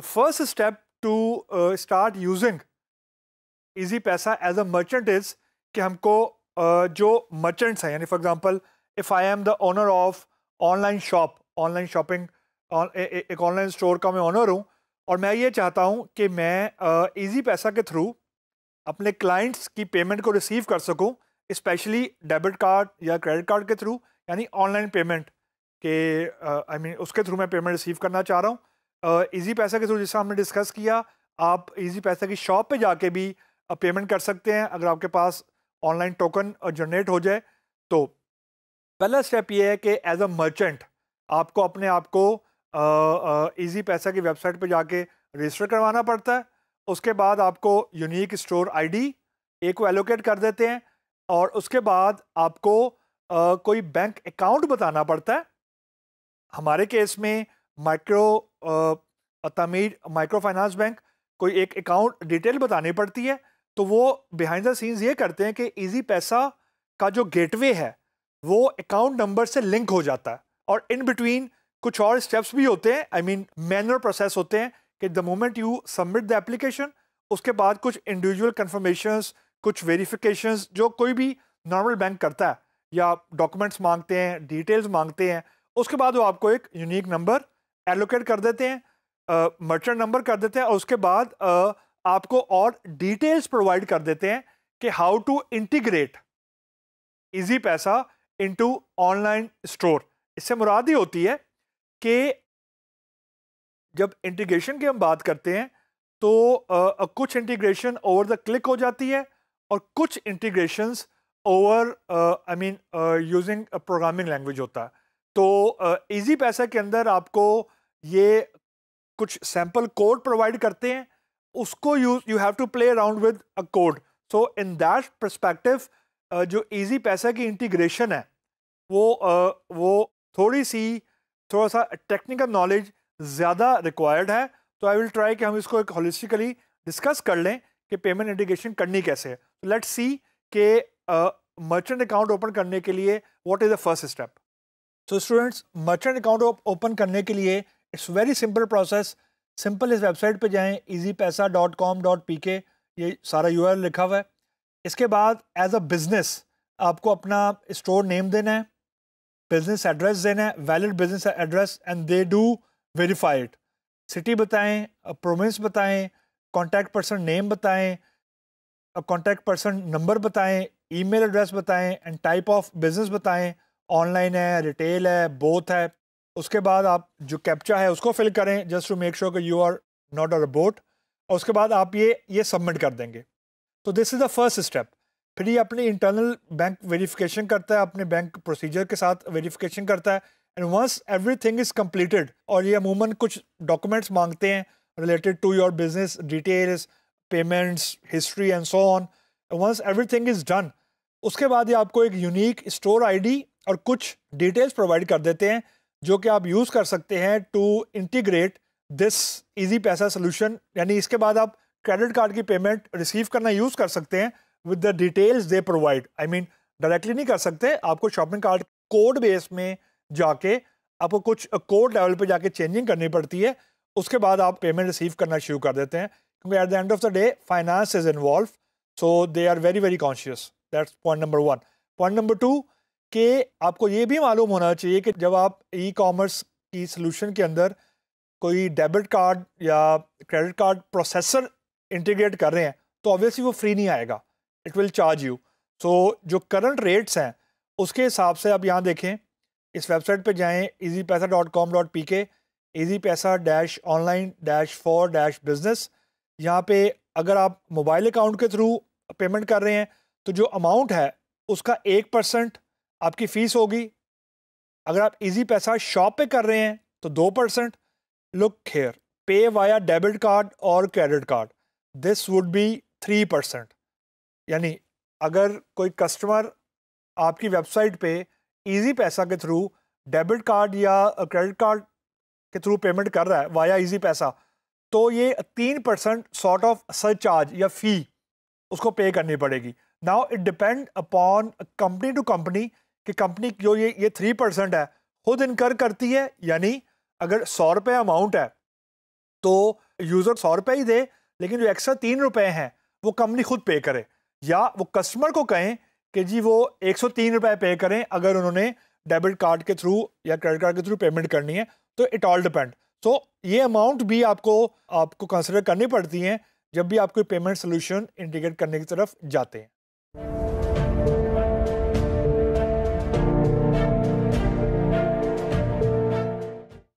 The first step to uh, start using easy paisa as a merchant is ki humko uh, jo merchants hai yani for example if I am the owner of online shop online shopping on, ए, ए, एक online store ka main owner hu aur main ye chahta hu ki main ईजी uh, पैसा के through अपने clients की payment को receive कर सकूँ specially debit card या क्रेडिट कार्ड के थ्रू यानी ऑनलाइन पेमेंट के I uh, mean I mean, उसके थ्रू मैं पेमेंट रिसीव करना चाह रहा हूँ इजी पैसा के थ्रू जैसा हमने डिस्कस किया आप इजी पैसा की शॉप पे जाके भी पेमेंट कर सकते हैं अगर आपके पास ऑनलाइन टोकन जनरेट हो जाए तो पहला स्टेप ये है कि एज अ मर्चेंट आपको अपने आप को ईजी पैसा की वेबसाइट पर जाके रजिस्टर करवाना पड़ता है उसके बाद आपको यूनिक स्टोर आईडी एक को एलोकेट कर देते हैं और उसके बाद आपको आ, कोई बैंक अकाउंट बताना पड़ता है हमारे केस में micro Tameer microfinance bank कोई एक अकाउंट डिटेल बतानी पड़ती है तो वो बिहाइंड द सीन्स ये करते हैं कि इजी पैसा का जो गेटवे है वो अकाउंट नंबर से लिंक हो जाता है और इन बिटवीन कुछ और स्टेप्स भी होते हैं आई मीन मैनुअल प्रोसेस होते हैं कि the moment you submit the application उसके बाद कुछ इंडिविजुअल कन्फर्मेशन कुछ वेरीफिकेशन जो कोई भी नॉर्मल बैंक करता है या डॉक्यूमेंट्स मांगते हैं डिटेल्स मांगते हैं उसके बाद वो आपको एक यूनिक नंबर एलोकेट कर देते हैं मर्चेंट नंबर कर देते हैं और उसके बाद uh, आपको और डिटेल्स प्रोवाइड कर देते हैं कि how to integrate Easypaisa into online store इससे मुराद ही होती है कि जब इंटीग्रेशन की हम बात करते हैं तो uh, कुछ इंटीग्रेशन ओवर द क्लिक हो जाती है और कुछ integrations over I mean using programming language होता है तो इजी uh, पैसा के अंदर आपको ये कुछ सैम्पल कोड प्रोवाइड करते हैं उसको use you have to play around with a code so in that perspective जो इजी पैसा की इंटीग्रेशन है वो uh, वो थोड़ी सी थोड़ा सा टेक्निकल नॉलेज ज़्यादा रिक्वायर्ड है तो आई विल ट्राई कि हम इसको एक होलिस्टिकली डिस्कस कर लें कि पेमेंट इंटीग्रेशन करनी कैसे है लेट सी के मर्चेंट अकाउंट ओपन करने के लिए what is the first step तो स्टूडेंट्स मर्चेंट अकाउंट ओपन करने के लिए it's very simple process simple इस वेबसाइट पे जाएं Easypaisa dot com dot P के ये सारा यू लिखा हुआ है इसके बाद एज अ बिज़नेस आपको अपना स्टोर नेम देना है बिज़नेस एड्रेस देना है valid business address and they do verify it city बताएं प्रोविंस बताएं कॉन्टैक्ट पर्सन नेम बताएं कॉन्टैक्ट पर्सन नंबर बताएं ईमेल एड्रेस बताएं एंड टाइप ऑफ बिज़नेस बताएं ऑनलाइन है रिटेल है बोथ है उसके बाद आप जो कैप्चा है उसको फिल करें जस्ट टू मेक श्योर कि you are not a robot और उसके बाद आप ये ये सबमिट कर देंगे तो this is the first step फिर ये अपनी इंटरनल बैंक वेरिफिकेशन करता है अपने बैंक प्रोसीजर के साथ वेरिफिकेशन करता है and once everything is completed और ये अमूमन कुछ डॉक्यूमेंट्स मांगते हैं related to your business details payments history and so on once everything is done उसके बाद ये आपको एक यूनिक स्टोर आईडी और कुछ डिटेल्स प्रोवाइड कर देते हैं जो कि आप यूज़ कर सकते हैं to integrate this Easypaisa solution यानी इसके बाद आप क्रेडिट कार्ड की पेमेंट रिसीव करना यूज़ कर सकते हैं with the details they provide I mean directly नहीं कर सकते आपको शॉपिंग कार्ड कोड बेस में जाके आपको कुछ कोड लेवल पे जाके चेंजिंग करनी पड़ती है उसके बाद आप पेमेंट रिसीव करना शुरू कर देते हैं क्योंकि at the end of the day finance is involve so they are very very conscious that's point number one point number two कि आपको ये भी मालूम होना चाहिए कि जब आप ई कॉमर्स की सोल्यूशन के अंदर कोई डेबिट कार्ड या क्रेडिट कार्ड प्रोसेसर इंटीग्रेट कर रहे हैं तो ऑब्वियसली वो फ्री नहीं आएगा it will charge you so जो करंट रेट्स हैं उसके हिसाब से आप यहाँ देखें इस वेबसाइट पे जाएं Easypaisa dot com dot P K Easypaisa dash online dash for dash business यहाँ पे अगर आप मोबाइल अकाउंट के थ्रू पेमेंट कर रहे हैं तो जो अमाउंट है उसका एक परसेंट आपकी फ़ीस होगी अगर आप इजी पैसा शॉप पे कर रहे हैं तो दो percent look here pay via debit card और credit card this would be three percent यानी अगर कोई कस्टमर आपकी वेबसाइट पे इजी पैसा के थ्रू डेबिट कार्ड या क्रेडिट कार्ड के थ्रू पेमेंट कर रहा है वाया इजी पैसा तो ये तीन percent sort of surcharge या फ़ी उसको पे करनी पड़ेगी now it depend upon company to company कि कंपनी जो ये ये थ्री परसेंट है खुद इनकर करती है यानी अगर सौ रुपये अमाउंट है तो यूज़र सौ रुपये ही दे लेकिन जो एक्स्ट्रा तीन रुपये हैं वो कंपनी खुद पे करे या वो कस्टमर को कहें कि जी वो एक सौ तीन रुपये पे करें अगर उन्होंने डेबिट कार्ड के थ्रू या क्रेडिट कार्ड के थ्रू पेमेंट करनी है तो इट ऑल डिपेंड सो ये अमाउंट भी आपको आपको कंसिडर करनी पड़ती हैं जब भी आप कोई पेमेंट सोल्यूशन इंटीग्रेट करने की तरफ जाते हैं